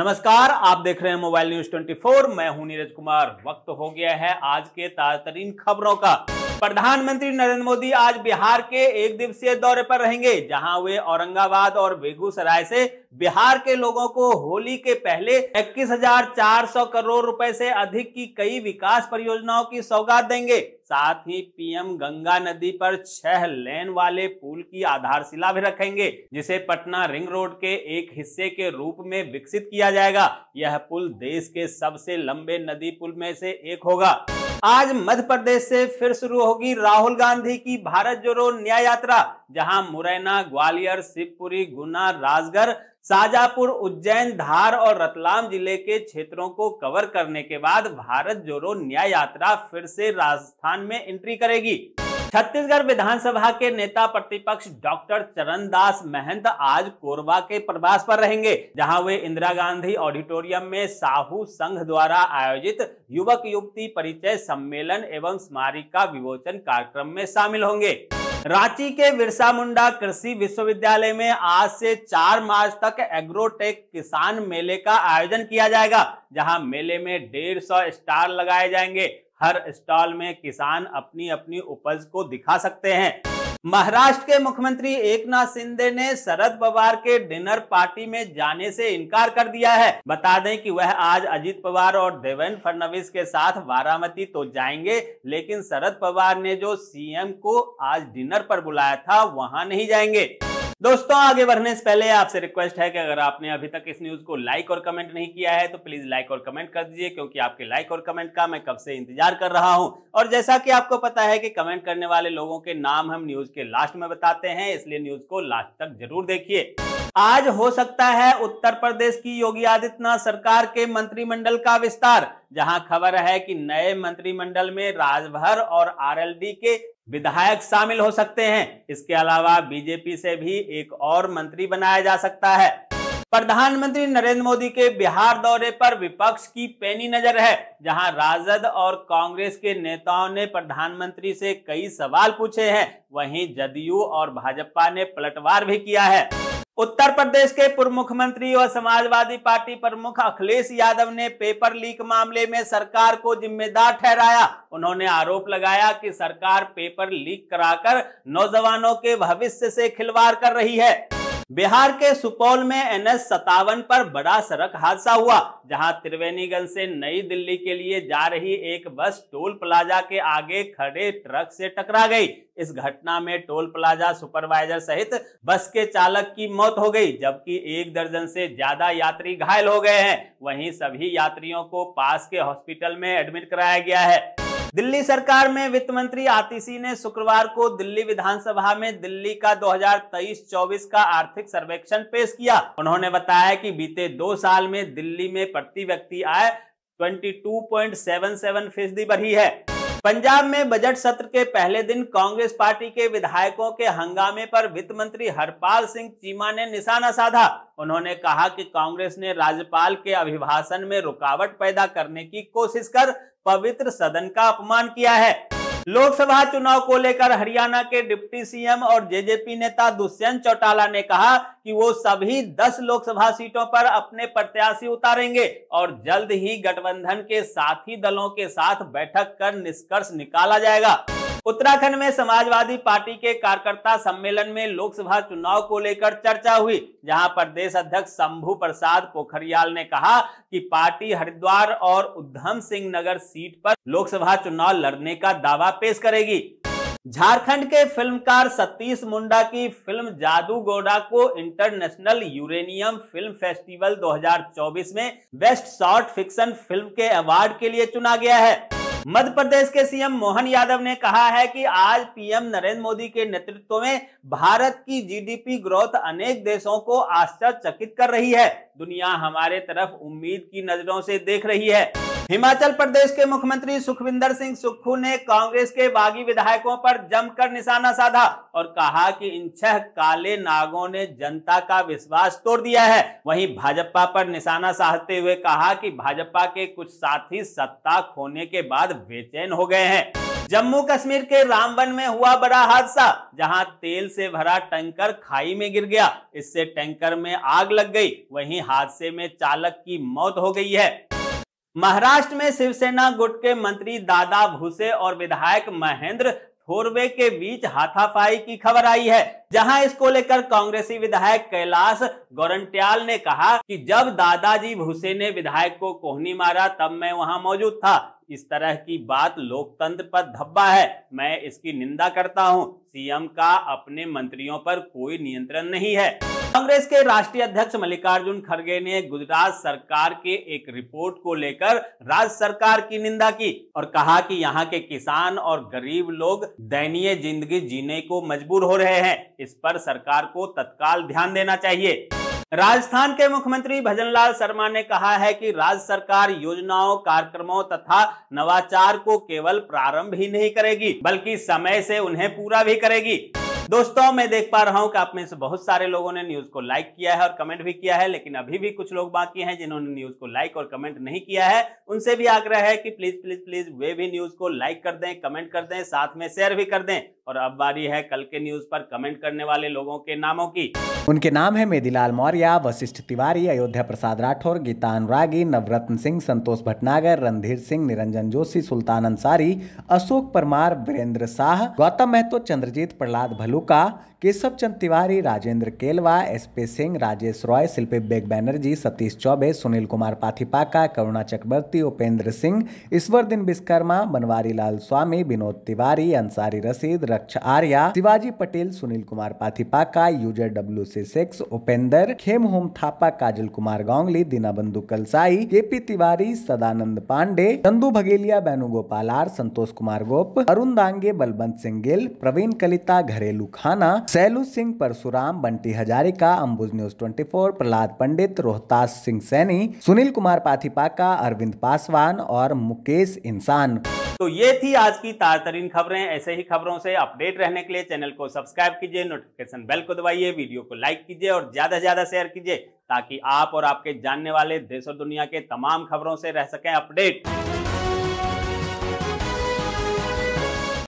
नमस्कार आप देख रहे हैं मोबाइल न्यूज 24 मैं हूं नीरज कुमार वक्त हो गया है आज के ताजतरीन खबरों का प्रधानमंत्री नरेंद्र मोदी आज बिहार के एक दिवसीय दौरे पर रहेंगे जहां वे औरंगाबाद और बेगूसराय से बिहार के लोगों को होली के पहले 21,400 करोड़ रुपए से अधिक की कई विकास परियोजनाओं की सौगात देंगे साथ ही पीएम गंगा नदी पर छह लेन वाले पुल की आधारशिला भी रखेंगे जिसे पटना रिंग रोड के एक हिस्से के रूप में विकसित किया जाएगा यह पुल देश के सबसे लंबे नदी पुल में से एक होगा आज मध्य प्रदेश से फिर शुरू होगी राहुल गांधी की भारत जोड़ो न्याय यात्रा जहां मुरैना ग्वालियर शिवपुरी गुना राजगढ़ शाहजहापुर उज्जैन धार और रतलाम जिले के क्षेत्रों को कवर करने के बाद भारत जोड़ो न्याय यात्रा फिर से राजस्थान में एंट्री करेगी छत्तीसगढ़ विधानसभा के नेता प्रतिपक्ष डॉक्टर चरणदास महंत आज कोरबा के प्रवास पर रहेंगे जहां वे इंदिरा गांधी ऑडिटोरियम में साहू संघ द्वारा आयोजित युवक युवती परिचय सम्मेलन एवं स्मारिका विमोचन कार्यक्रम में शामिल होंगे रांची के बिरसा मुंडा कृषि विश्वविद्यालय में आज से 4 मार्च तक एग्रोटेक किसान मेले का आयोजन किया जाएगा जहां मेले में डेढ़ सौ स्टॉल लगाए जाएंगे हर स्टॉल में किसान अपनी अपनी उपज को दिखा सकते हैं महाराष्ट्र के मुख्यमंत्री एकनाथ शिंदे ने शरद पवार के डिनर पार्टी में जाने से इनकार कर दिया है बता दें कि वह आज अजीत पवार और देवेंद्र फडणवीस के साथ बारामती तो जाएंगे लेकिन शरद पवार ने जो सीएम को आज डिनर पर बुलाया था वहां नहीं जाएंगे दोस्तों आगे बढ़ने से पहले आपसे रिक्वेस्ट है कि अगर आपने अभी तक इस न्यूज को लाइक और कमेंट नहीं किया है तो प्लीज लाइक और कमेंट कर दीजिए क्योंकि आपके लाइक और कमेंट का मैं कब से इंतजार कर रहा हूं और जैसा कि आपको पता है कि कमेंट करने वाले लोगों के नाम हम न्यूज के लास्ट में बताते हैं इसलिए न्यूज को लास्ट तक जरूर देखिए आज हो सकता है उत्तर प्रदेश की योगी आदित्यनाथ सरकार के मंत्रिमंडल का विस्तार जहां खबर है कि नए मंत्रिमंडल में राजभर और आरएलडी के विधायक शामिल हो सकते हैं इसके अलावा बीजेपी से भी एक और मंत्री बनाया जा सकता है प्रधानमंत्री नरेंद्र मोदी के बिहार दौरे पर विपक्ष की पैनी नजर है जहां राजद और कांग्रेस के नेताओं ने प्रधानमंत्री से कई सवाल पूछे हैं वहीं जदयू और भाजपा ने पलटवार भी किया है उत्तर प्रदेश के पूर्व मुख्यमंत्री और समाजवादी पार्टी प्रमुख अखिलेश यादव ने पेपर लीक मामले में सरकार को जिम्मेदार ठहराया उन्होंने आरोप लगाया कि सरकार पेपर लीक कराकर नौजवानों के भविष्य से खिलवाड़ कर रही है बिहार के सुपौल में एन एस सतावन पर बड़ा सड़क हादसा हुआ जहां त्रिवेणीगंज से नई दिल्ली के लिए जा रही एक बस टोल प्लाजा के आगे खड़े ट्रक से टकरा गई इस घटना में टोल प्लाजा सुपरवाइजर सहित बस के चालक की मौत हो गई जबकि एक दर्जन से ज्यादा यात्री घायल हो गए हैं वहीं सभी यात्रियों को पास के हॉस्पिटल में एडमिट कराया गया है दिल्ली सरकार में वित्त मंत्री आतिशी ने शुक्रवार को दिल्ली विधानसभा में दिल्ली का 2023-24 का आर्थिक सर्वेक्षण पेश किया उन्होंने बताया कि बीते दो साल में दिल्ली में प्रति व्यक्ति आय 22.77 फीसदी बढ़ी है पंजाब में बजट सत्र के पहले दिन कांग्रेस पार्टी के विधायकों के हंगामे पर वित्त मंत्री हरपाल सिंह चीमा ने निशाना साधा उन्होंने कहा कि कांग्रेस ने राज्यपाल के अभिभाषण में रुकावट पैदा करने की कोशिश कर पवित्र सदन का अपमान किया है लोकसभा चुनाव को लेकर हरियाणा के डिप्टी सीएम और जेजेपी नेता दुष्यंत चौटाला ने कहा कि वो सभी 10 लोकसभा सीटों पर अपने प्रत्याशी उतारेंगे और जल्द ही गठबंधन के साथी दलों के साथ बैठक कर निष्कर्ष निकाला जाएगा उत्तराखंड में समाजवादी पार्टी के कार्यकर्ता सम्मेलन में लोकसभा चुनाव को लेकर चर्चा हुई जहां प्रदेश अध्यक्ष शंभू प्रसाद पोखरियाल ने कहा कि पार्टी हरिद्वार और उधम सिंह नगर सीट पर लोकसभा चुनाव लड़ने का दावा पेश करेगी झारखंड के फिल्मकार सतीश मुंडा की फिल्म जादू गोडा को इंटरनेशनल यूरेनियम फिल्म फेस्टिवल 2024 में बेस्ट शॉर्ट फिक्शन फिल्म के अवार्ड के लिए चुना गया है मध्य प्रदेश के सीएम मोहन यादव ने कहा है कि आज पीएम नरेंद्र मोदी के नेतृत्व में भारत की जीडीपी ग्रोथ अनेक देशों को आश्चर्यचकित कर रही है दुनिया हमारे तरफ उम्मीद की नजरों से देख रही है हिमाचल प्रदेश के मुख्यमंत्री सुखविंदर सिंह सुक्खू ने कांग्रेस के बागी विधायकों पर जमकर निशाना साधा और कहा कि इन छह काले नागों ने जनता का विश्वास तोड़ दिया है वहीं भाजपा पर निशाना साधते हुए कहा कि भाजपा के कुछ साथी सत्ता खोने के बाद बेचैन हो गए हैं जम्मू कश्मीर के रामबन में हुआ बड़ा हादसा जहां तेल से भरा टैंकर खाई में गिर गया इससे टैंकर में आग लग गई वहीं हादसे में चालक की मौत हो गई है महाराष्ट्र में शिवसेना गुट के मंत्री दादा भूसे और विधायक महेंद्र थोरवे के बीच हाथापाई की खबर आई है जहां इसको लेकर कांग्रेसी विधायक कैलाश गोरंट्याल ने कहा कि जब दादाजी भूसे ने विधायक को कोहनी मारा तब मैं वहां मौजूद था इस तरह की बात लोकतंत्र पर धब्बा है मैं इसकी निंदा करता हूं सीएम का अपने मंत्रियों पर कोई नियंत्रण नहीं है कांग्रेस के राष्ट्रीय अध्यक्ष मल्लिकार्जुन खड़गे ने गुजरात सरकार के एक रिपोर्ट को लेकर राज्य सरकार की निंदा की और कहा कि यहाँ के किसान और गरीब लोग दयनीय जिंदगी जीने को मजबूर हो रहे हैं इस पर सरकार को तत्काल ध्यान देना चाहिए राजस्थान के मुख्यमंत्री भजनलाल शर्मा ने कहा है कि राज्य सरकार योजनाओं कार्यक्रमों तथा नवाचार को केवल प्रारंभ ही नहीं करेगी बल्कि समय से उन्हें पूरा भी करेगी दोस्तों मैं देख पा रहा हूं कि आप में से बहुत सारे लोगों ने न्यूज को लाइक किया है और कमेंट भी किया है लेकिन अभी भी कुछ लोग बाकी हैं जिन्होंने न्यूज को लाइक और कमेंट नहीं किया है उनसे भी आग्रह है कि प्लीज प्लीज प्लीज वे भी न्यूज को लाइक कर दें कमेंट कर दें साथ में शेयर भी कर दें और अब बारी है कल के न्यूज पर कमेंट करने वाले लोगों के नामों की उनके नाम है मेदीलाल मौर्य वशिष्ठ तिवारी अयोध्या प्रसाद राठौर गीता अनुरागी नवरत्न सिंह संतोष भटनागर रणधीर सिंह निरंजन जोशी सुल्तान अंसारी अशोक परमार वीरेंद्र शाह गौतम महतो चंद्रजीत प्रहलाद भलू का केशव चंद तिवारी राजेंद्र केलवा एस पी सिंह राजेश रॉय शिल्पी बेग बैनर्जी सतीश चौबे सुनील कुमार पाथिपाका करुणा चक्रवर्ती उपेंद्र सिंह ईश्वर दिन विश्वकर्मा बनवारी लाल स्वामी Vinod Tiwari Ansari Rasheed Raksh Arya Shivaji Patel Sunil Kumar Pathipaka user W C six Upendra Khem Hom Thapa Kajal Kumar Ganguly Dinabandhu Kalsai K P Tiwari Sadanand Pandey Chandu Bhagelia Bainu Gopal R Santosh Kumar Gop Arun Dange Balwant Singh Gill Praveen Kalita घरेलू खाना सैलू सिंह परशुराम बंटी हजारिका अंबुज न्यूज न्यूज 24 प्रहलाद पंडित रोहतास सिंह सैनी सुनील कुमार पाथीपाका अरविंद पासवान और मुकेश इंसान तो ये थी आज की ताजतरीन खबरें ऐसे ही खबरों से अपडेट रहने के लिए चैनल को सब्सक्राइब कीजिए नोटिफिकेशन बेल को दबाइए वीडियो को लाइक कीजिए और ज़्यादा से ज़्यादा शेयर कीजिए ताकि आप और आपके जानने वाले देश और दुनिया के तमाम खबरों से रह सकें अपडेट